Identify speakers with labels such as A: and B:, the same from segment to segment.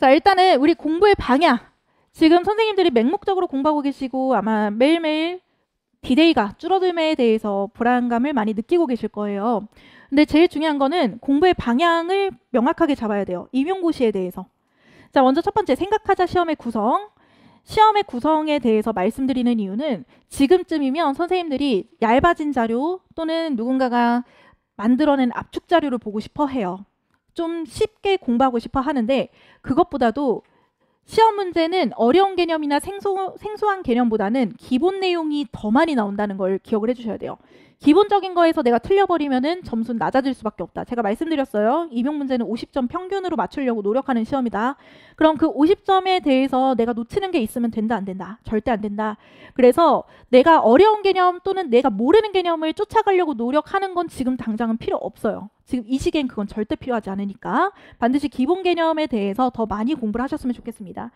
A: 자, 일단은 우리 공부의 방향. 지금 선생님들이 맹목적으로 공부하고 계시고 아마 매일매일 디데이가 줄어듦에 대해서 불안감을 많이 느끼고 계실 거예요. 근데 제일 중요한 거는 공부의 방향을 명확하게 잡아야 돼요. 임용고시에 대해서. 자, 먼저 첫 번째 생각하자 시험의 구성. 시험의 구성에 대해서 말씀드리는 이유는 지금쯤이면 선생님들이 얇아진 자료 또는 누군가가 만들어낸 압축 자료를 보고 싶어 해요. 좀 쉽게 공부하고 싶어 하는데 그것보다도 시험 문제는 어려운 개념이나 생소, 생소한 개념보다는 기본 내용이 더 많이 나온다는 걸 기억을 해주셔야 돼요. 기본적인 거에서 내가 틀려버리면은 점수는 낮아질 수밖에 없다. 제가 말씀드렸어요. 임용 문제는 50점 평균으로 맞추려고 노력하는 시험이다. 그럼 그 50점에 대해서 내가 놓치는 게 있으면 된다 안 된다. 절대 안 된다. 그래서 내가 어려운 개념 또는 내가 모르는 개념을 쫓아가려고 노력하는 건 지금 당장은 필요 없어요. 지금 이 시기엔 그건 절대 필요하지 않으니까 반드시 기본 개념에 대해서 더 많이 공부를 하셨으면 좋겠습니다.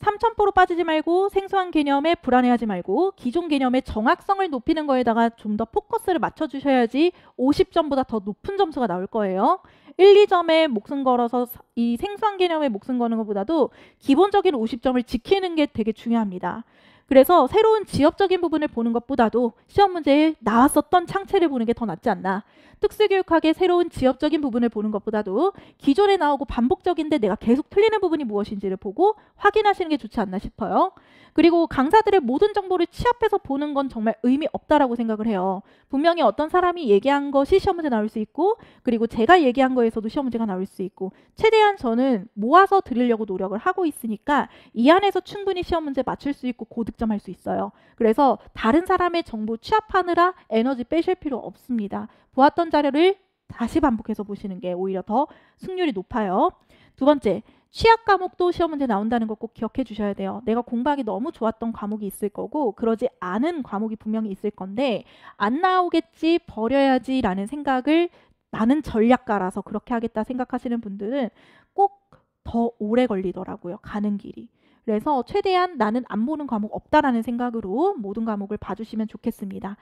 A: 삼천포로 빠지지 말고 생소한 개념에 불안해하지 말고 기존 개념의 정확성을 높이는 거에다가 좀 더 포커스를 맞춰주셔야지 50점보다 더 높은 점수가 나올 거예요. 1, 2점에 목숨 걸어서 이 생소한 개념에 목숨 거는 것보다도 기본적인 50점을 지키는 게 되게 중요합니다. 그래서 새로운 지역적인 부분을 보는 것보다도 시험 문제에 나왔었던 창체를 보는 게 더 낫지 않나. 특수교육학의 새로운 지역적인 부분을 보는 것보다도 기존에 나오고 반복적인데 내가 계속 틀리는 부분이 무엇인지를 보고 확인하시는 게 좋지 않나 싶어요. 그리고 강사들의 모든 정보를 취합해서 보는 건 정말 의미 없다라고 생각을 해요. 분명히 어떤 사람이 얘기한 것이 시험 문제 나올 수 있고 그리고 제가 얘기한 거에서도 시험 문제가 나올 수 있고 최대한 저는 모아서 드리려고 노력을 하고 있으니까 이 안에서 충분히 시험 문제 맞출 수 있고 고득 독점할 수 있어요. 그래서 다른 사람의 정보 취합하느라 에너지 빼실 필요 없습니다. 보았던 자료를 다시 반복해서 보시는 게 오히려 더 승률이 높아요. 두 번째, 취약 과목도 시험 문제 나온다는 거 꼭 기억해 주셔야 돼요. 내가 공부하기 너무 좋았던 과목이 있을 거고 그러지 않은 과목이 분명히 있을 건데 안 나오겠지 버려야지라는 생각을 나는 전략가라서 그렇게 하겠다 생각하시는 분들은 꼭 더 오래 걸리더라고요. 가는 길이. 그래서 최대한 나는 안 보는 과목 없다라는 생각으로 모든 과목을 봐주시면 좋겠습니다.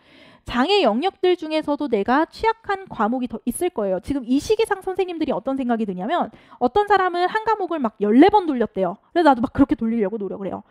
A: 장애 영역들 중에서도 내가 취약한 과목이 더 있을 거예요. 지금 이 시기상 선생님들이 어떤 생각이 드냐면 어떤 사람은 한 과목을 막 14번 돌렸대요. 그래서 나도 막 그렇게 돌리려고 노력을 해요.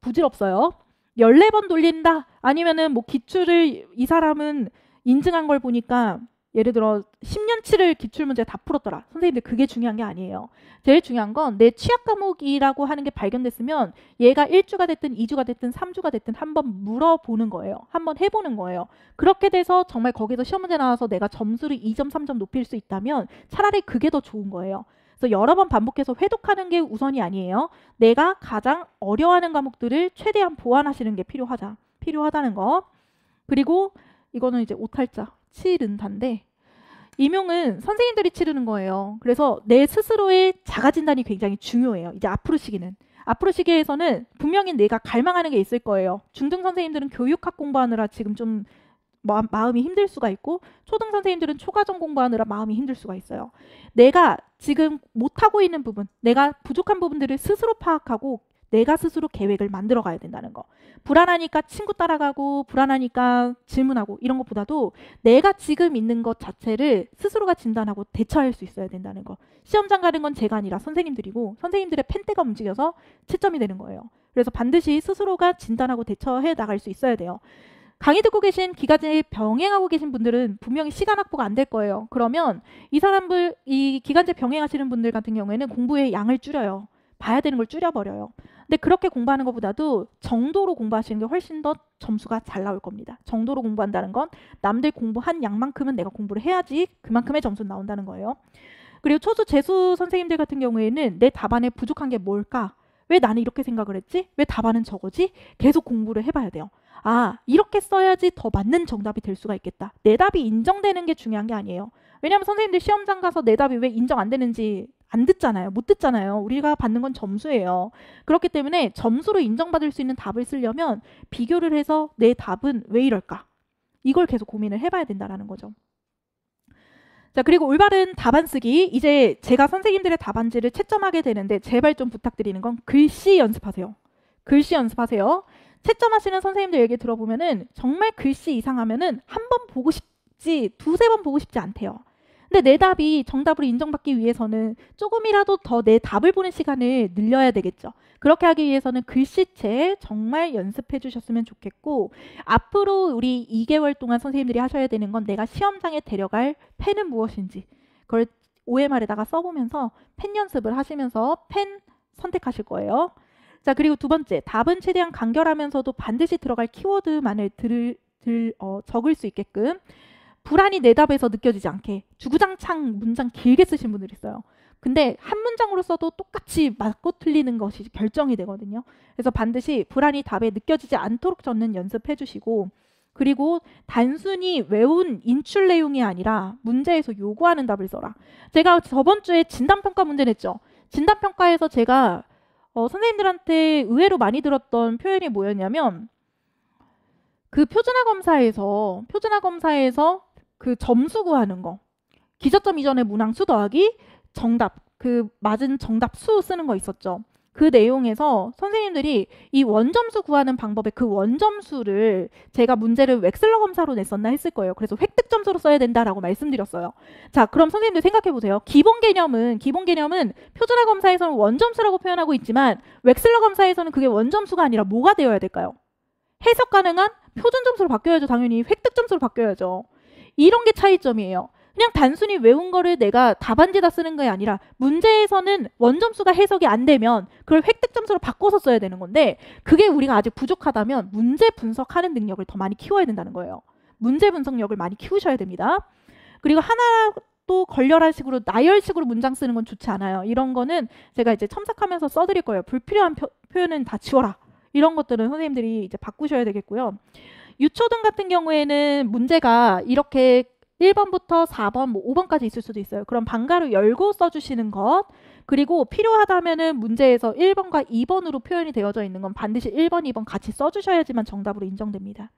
A: 부질없어요. 14번 돌린다? 아니면은 뭐 기출을 이 사람은 인증한 걸 보니까 예를 들어 10년치를 기출문제 다 풀었더라. 선생님들 그게 중요한 게 아니에요. 제일 중요한 건 내 취약 과목이라고 하는 게 발견됐으면 얘가 1주가 됐든 2주가 됐든 3주가 됐든 한번 물어보는 거예요. 한번 해보는 거예요. 그렇게 돼서 정말 거기서 시험 문제 나와서 내가 점수를 2점, 3점 높일 수 있다면 차라리 그게 더 좋은 거예요. 그래서 여러 번 반복해서 회독하는 게 우선이 아니에요. 내가 가장 어려워하는 과목들을 최대한 보완하시는 게필요하다 필요하다는 거. 그리고 이거는 이제 오탈자 치른단데 임용은 선생님들이 치르는 거예요. 그래서 내 스스로의 자가 진단이 굉장히 중요해요. 이제 앞으로 시기는 앞으로 시기에서는 분명히 내가 갈망하는 게 있을 거예요. 중등 선생님들은 교육학 공부하느라 지금 좀 마음이 힘들 수가 있고 초등 선생님들은 초과전 공부하느라 마음이 힘들 수가 있어요. 내가 지금 못하고 있는 부분, 내가 부족한 부분들을 스스로 파악하고 내가 스스로 계획을 만들어 가야 된다는 거. 불안하니까 친구 따라가고 불안하니까 질문하고 이런 것보다도 내가 지금 있는 것 자체를 스스로가 진단하고 대처할 수 있어야 된다는 거. 시험장 가는 건 제가 아니라 선생님들이고 선생님들의 펜대가 움직여서 채점이 되는 거예요. 그래서 반드시 스스로가 진단하고 대처해 나갈 수 있어야 돼요. 강의 듣고 계신 기간제 병행하고 계신 분들은 분명히 시간 확보가 안 될 거예요. 그러면 이 사람들 이 기간제 병행하시는 분들 같은 경우에는 공부의 양을 줄여요. 봐야 되는 걸 줄여버려요. 근데 그렇게 공부하는 것보다도 정도로 공부하시는 게 훨씬 더 점수가 잘 나올 겁니다. 정도로 공부한다는 건 남들 공부한 양만큼은 내가 공부를 해야지 그만큼의 점수는 나온다는 거예요. 그리고 초수 재수 선생님들 같은 경우에는 내 답안에 부족한 게 뭘까? 왜 나는 이렇게 생각을 했지? 왜 답안은 저거지? 계속 공부를 해봐야 돼요. 아, 이렇게 써야지 더 맞는 정답이 될 수가 있겠다. 내 답이 인정되는 게 중요한 게 아니에요. 왜냐하면 선생님들 시험장 가서 내 답이 왜 인정 안 되는지 안 듣잖아요. 못 듣잖아요. 우리가 받는 건 점수예요. 그렇기 때문에 점수로 인정받을 수 있는 답을 쓰려면 비교를 해서 내 답은 왜 이럴까? 이걸 계속 고민을 해봐야 된다라는 거죠. 자, 그리고 올바른 답안 쓰기. 이제 제가 선생님들의 답안지를 채점하게 되는데 제발 좀 부탁드리는 건 글씨 연습하세요. 글씨 연습하세요. 채점하시는 선생님들 얘기 들어보면은 정말 글씨 이상하면은 한 번 보고 싶지 두세 번 보고 싶지 않대요. 근데 내 답이 정답으로 인정받기 위해서는 조금이라도 더 내 답을 보는 시간을 늘려야 되겠죠. 그렇게 하기 위해서는 글씨체 정말 연습해 주셨으면 좋겠고 앞으로 우리 2개월 동안 선생님들이 하셔야 되는 건 내가 시험장에 데려갈 펜은 무엇인지 그걸 OMR에다가 써보면서 펜 연습을 하시면서 펜 선택하실 거예요. 자 그리고 두 번째 답은 최대한 간결하면서도 반드시 들어갈 키워드만을 들, 들, 어, 적을 수 있게끔 불안이 내 답에서 느껴지지 않게 주구장창 문장 길게 쓰신 분들 있어요. 근데 한 문장으로 써도 똑같이 맞고 틀리는 것이 결정이 되거든요. 그래서 반드시 불안이 답에 느껴지지 않도록 적는 연습해 주시고 그리고 단순히 외운 인출 내용이 아니라 문제에서 요구하는 답을 써라. 제가 저번 주에 진단평가 문제 냈죠. 진단평가에서 제가 어, 선생님들한테 의외로 많이 들었던 표현이 뭐였냐면 그 표준화 검사에서 표준화 검사에서 그 점수 구하는 거. 기저점 이전의 문항수 더하기 정답, 그 맞은 정답 수 쓰는 거 있었죠. 그 내용에서 선생님들이 이 원점수 구하는 방법의 그 원점수를 제가 문제를 웩슬러 검사로 냈었나 했을 거예요. 그래서 획득점수로 써야 된다라고 말씀드렸어요. 자, 그럼 선생님들 생각해 보세요. 기본 개념은 기본 개념은 표준화 검사에서는 원점수라고 표현하고 있지만 웩슬러 검사에서는 그게 원점수가 아니라 뭐가 되어야 될까요? 해석 가능한 표준 점수로 바뀌어야죠. 당연히 획득 점수로 바뀌어야죠. 이런 게 차이점이에요. 그냥 단순히 외운 거를 내가 답안지다 쓰는 게 아니라 문제에서는 원점수가 해석이 안 되면 그걸 획득점수로 바꿔서 써야 되는 건데 그게 우리가 아직 부족하다면 문제 분석하는 능력을 더 많이 키워야 된다는 거예요. 문제 분석력을 많이 키우셔야 됩니다. 그리고 하나 또 걸려라식으로 나열식으로 문장 쓰는 건 좋지 않아요. 이런 거는 제가 이제 첨삭하면서 써드릴 거예요. 불필요한 표, 표현은 다 지워라. 이런 것들은 선생님들이 이제 바꾸셔야 되겠고요. 유초등 같은 경우에는 문제가 이렇게 1번부터 4번, 뭐 5번까지 있을 수도 있어요. 그럼 방가를 열고 써주시는 것. 그리고 필요하다면은 문제에서 1번과 2번으로 표현이 되어져 있는 건 반드시 1번, 2번 같이 써주셔야지만 정답으로 인정됩니다.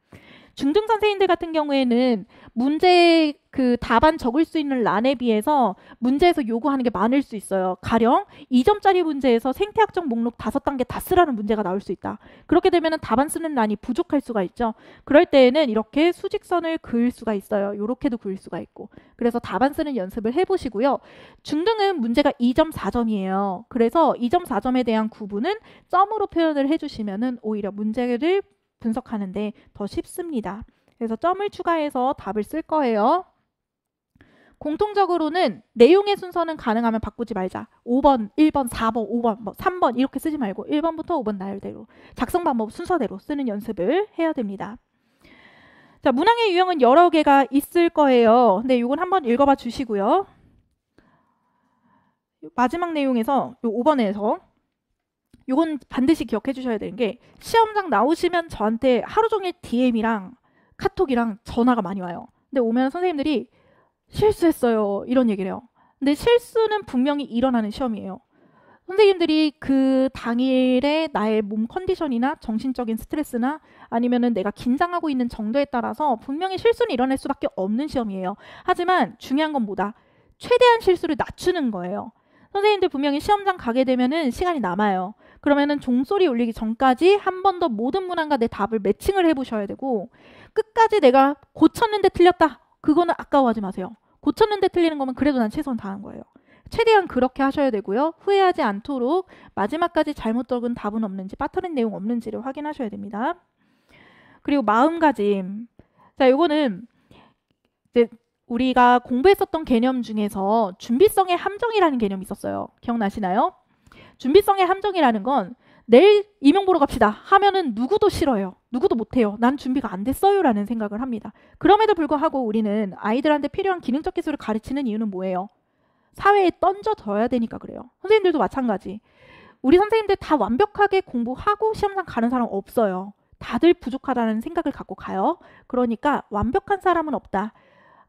A: 중등 선생님들 같은 경우에는 문제 그 답안 적을 수 있는 란에 비해서 문제에서 요구하는 게 많을 수 있어요. 가령 2점짜리 문제에서 생태학적 목록 5 단계 다 쓰라는 문제가 나올 수 있다. 그렇게 되면 답안 쓰는 란이 부족할 수가 있죠. 그럴 때에는 이렇게 수직선을 그을 수가 있어요. 이렇게도 그을 수가 있고. 그래서 답안 쓰는 연습을 해보시고요. 중등은 문제가 2점 사점이에요 그래서 2점 사점에 대한 구분은 점으로 표현을 해주시면 은 오히려 문제를 분석하는데 더 쉽습니다. 그래서 점을 추가해서 답을 쓸 거예요. 공통적으로는 내용의 순서는 가능하면 바꾸지 말자. 5번, 1번, 4번, 5번, 뭐 3번 이렇게 쓰지 말고 1번부터 5번 나열대로 작성 방법 순서대로 쓰는 연습을 해야 됩니다. 자, 문항의 유형은 여러 개가 있을 거예요. 근데 이건 한번 읽어봐 주시고요. 마지막 내용에서 5번에서 이건 반드시 기억해 주셔야 되는 게 시험장 나오시면 저한테 하루 종일 DM이랑 카톡이랑 전화가 많이 와요. 근데 오면 선생님들이 실수했어요. 이런 얘기를 해요. 근데 실수는 분명히 일어나는 시험이에요. 선생님들이 그 당일에 나의 몸 컨디션이나 정신적인 스트레스나 아니면은 내가 긴장하고 있는 정도에 따라서 분명히 실수는 일어날 수밖에 없는 시험이에요. 하지만 중요한 건 뭐다? 최대한 실수를 낮추는 거예요. 선생님들 분명히 시험장 가게 되면은 시간이 남아요. 그러면은 종소리 울리기 전까지 한 번 더 모든 문항과 내 답을 매칭을 해보셔야 되고 끝까지 내가 고쳤는데 틀렸다. 그거는 아까워하지 마세요. 고쳤는데 틀리는 거면 그래도 난 최선 다한 거예요. 최대한 그렇게 하셔야 되고요. 후회하지 않도록 마지막까지 잘못 적은 답은 없는지 빠뜨린 내용 없는지를 확인하셔야 됩니다. 그리고 마음가짐. 자, 요거는 이제 우리가 공부했었던 개념 중에서 준비성의 함정이라는 개념이 있었어요. 기억나시나요? 준비성의 함정이라는 건 내일 이명 보러 갑시다 하면은 누구도 싫어요. 누구도 못해요. 난 준비가 안 됐어요라는 생각을 합니다. 그럼에도 불구하고 우리는 아이들한테 필요한 기능적 기술을 가르치는 이유는 뭐예요? 사회에 던져져야 되니까 그래요. 선생님들도 마찬가지. 우리 선생님들 다 완벽하게 공부하고 시험상 가는 사람 없어요. 다들 부족하다는 생각을 갖고 가요. 그러니까 완벽한 사람은 없다.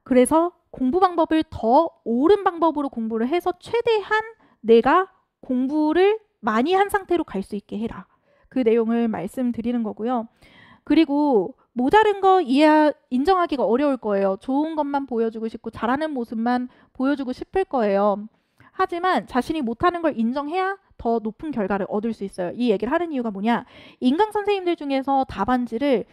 A: 그래서 공부 방법을 더 옳은 방법으로 공부를 해서 최대한 내가 공부를 많이 한 상태로 갈 수 있게 해라. 그 내용을 말씀드리는 거고요. 그리고 모자른 뭐 거 이해 인정하기가 어려울 거예요. 좋은 것만 보여주고 싶고 잘하는 모습만 보여주고 싶을 거예요. 하지만 자신이 못하는 걸 인정해야 더 높은 결과를 얻을 수 있어요. 이 얘기를 하는 이유가 뭐냐? 인강 선생님들 중에서 답안지를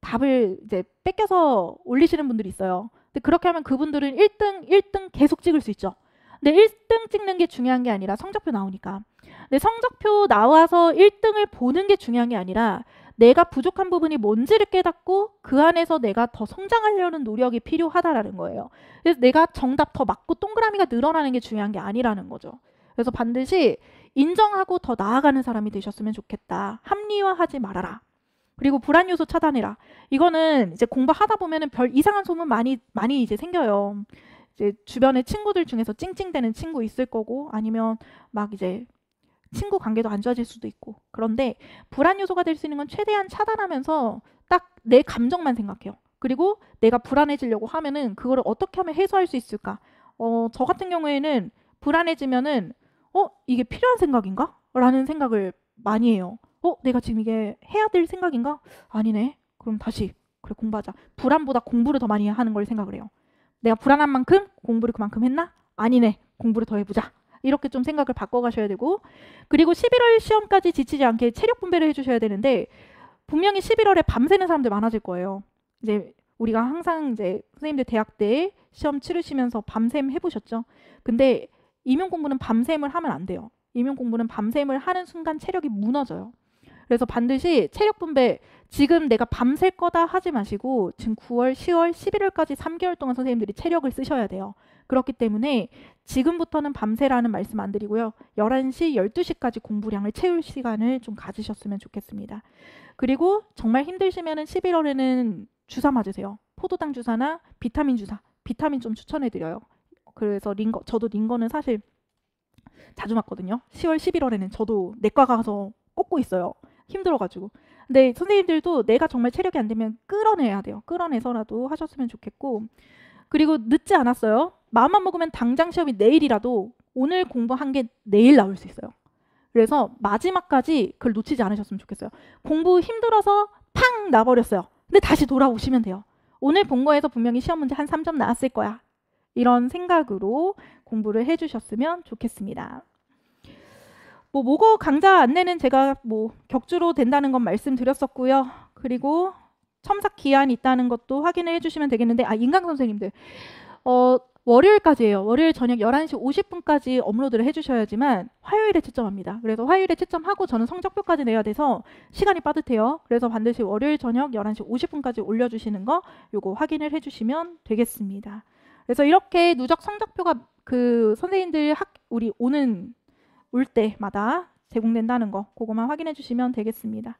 A: 답을 이제 뺏겨서 올리시는 분들이 있어요. 근데 그렇게 하면 그분들은 1등, 1등 계속 찍을 수 있죠. 근데 1등 찍는 게 중요한 게 아니라 성적표 나오니까. 근데 네, 성적표 나와서 1등을 보는 게 중요한 게 아니라 내가 부족한 부분이 뭔지를 깨닫고 그 안에서 내가 더 성장하려는 노력이 필요하다라는 거예요. 그래서 내가 정답 더 맞고 동그라미가 늘어나는 게 중요한 게 아니라는 거죠. 그래서 반드시 인정하고 더 나아가는 사람이 되셨으면 좋겠다. 합리화하지 말아라. 그리고 불안 요소 차단해라. 이거는 이제 공부하다 보면은 별 이상한 소문 많이 많이 이제 생겨요. 이제 주변의 친구들 중에서 찡찡대는 친구 있을 거고 아니면 막 이제 친구 관계도 안 좋아질 수도 있고 그런데 불안 요소가 될 수 있는 건 최대한 차단하면서 딱 내 감정만 생각해요. 그리고 내가 불안해지려고 하면은 그거를 어떻게 하면 해소할 수 있을까? 어, 저 같은 경우에는 불안해지면은 어, 이게 필요한 생각인가? 라는 생각을 많이 해요. 어, 내가 지금 이게 해야 될 생각인가? 아니네. 그럼 다시 그래 공부하자. 불안보다 공부를 더 많이 하는 걸 생각을 해요. 내가 불안한 만큼 공부를 그만큼 했나? 아니네. 공부를 더 해보자. 이렇게 좀 생각을 바꿔가셔야 되고 그리고 11월 시험까지 지치지 않게 체력 분배를 해주셔야 되는데 분명히 11월에 밤새는 사람들 많아질 거예요. 이제 우리가 항상 이제 선생님들 대학 때 시험 치르시면서 밤샘 해보셨죠? 근데 임용 공부는 밤샘을 하면 안 돼요. 임용 공부는 밤샘을 하는 순간 체력이 무너져요. 그래서 반드시 체력 분배 지금 내가 밤샐 거다 하지 마시고 지금 9월, 10월, 11월까지 3개월 동안 선생님들이 체력을 쓰셔야 돼요. 그렇기 때문에 지금부터는 밤새라는 말씀 안 드리고요. 11시, 12시까지 공부량을 채울 시간을 좀 가지셨으면 좋겠습니다. 그리고 정말 힘드시면 11월에는 주사 맞으세요. 포도당 주사나 비타민 주사. 비타민 좀 추천해 드려요. 그래서 링거 저도 링거는 사실 자주 맞거든요. 10월, 11월에는 저도 내과 가서 꽂고 있어요. 힘들어가지고. 근데 선생님들도 내가 정말 체력이 안 되면 끌어내야 돼요. 끌어내서라도 하셨으면 좋겠고. 그리고 늦지 않았어요. 마음만 먹으면 당장 시험이 내일이라도 오늘 공부한 게 내일 나올 수 있어요. 그래서 마지막까지 그걸 놓치지 않으셨으면 좋겠어요. 공부 힘들어서 팡 나버렸어요. 근데 다시 돌아오시면 돼요. 오늘 본 거에서 분명히 시험 문제 한 3점 나왔을 거야. 이런 생각으로 공부를 해주셨으면 좋겠습니다. 뭐 모고 강좌 안내는 제가 뭐 격주로 된다는 건 말씀드렸었고요. 그리고 첨삭 기한이 있다는 것도 확인을 해주시면 되겠는데 아 인강 선생님들 어 월요일까지예요. 월요일 저녁 11시 50분까지 업로드를 해주셔야지만 화요일에 채점합니다. 그래서 화요일에 채점하고 저는 성적표까지 내야 돼서 시간이 빠듯해요. 그래서 반드시 월요일 저녁 11시 50분까지 올려주시는 거 요거 확인을 해주시면 되겠습니다. 그래서 이렇게 누적 성적표가 그 선생님들 학 우리 오는 올 때마다 제공된다는 거 그것만 확인해 주시면 되겠습니다.